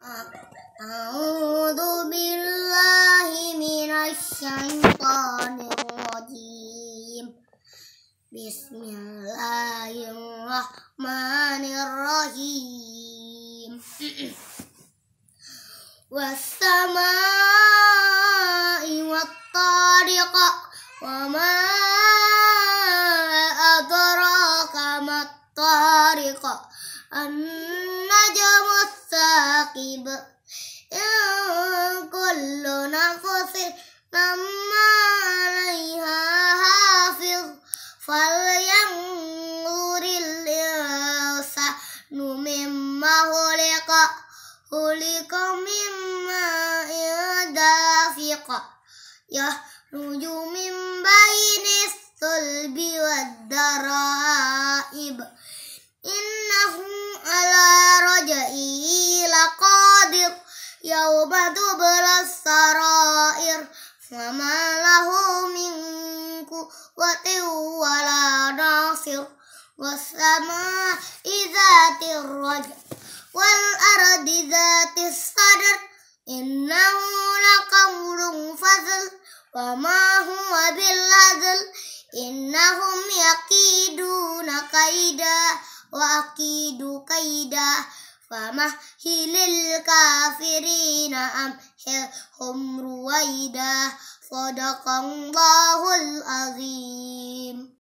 A'udzu billahi minasyaitonir rajim. Bismillahirrahmanirrahim. Wassama'i wa ma adraka An-najmu العواقب إن كل نفس لما عليها حافظ فلينظر الإنسان مما خلق خلق مما إن دافق يخرج من بين الصلب والدرائب إن يوم تبلى السرائر فما له من قوة ولا ناصر والسماء ذات الرجع والأرض ذات الصدر إنه لقول فصل وما هو بالهزل إنهم يكيدون كيدا وأكيد كيدا فمهل الكافرين أمهلهم رويدا صدق الله العظيم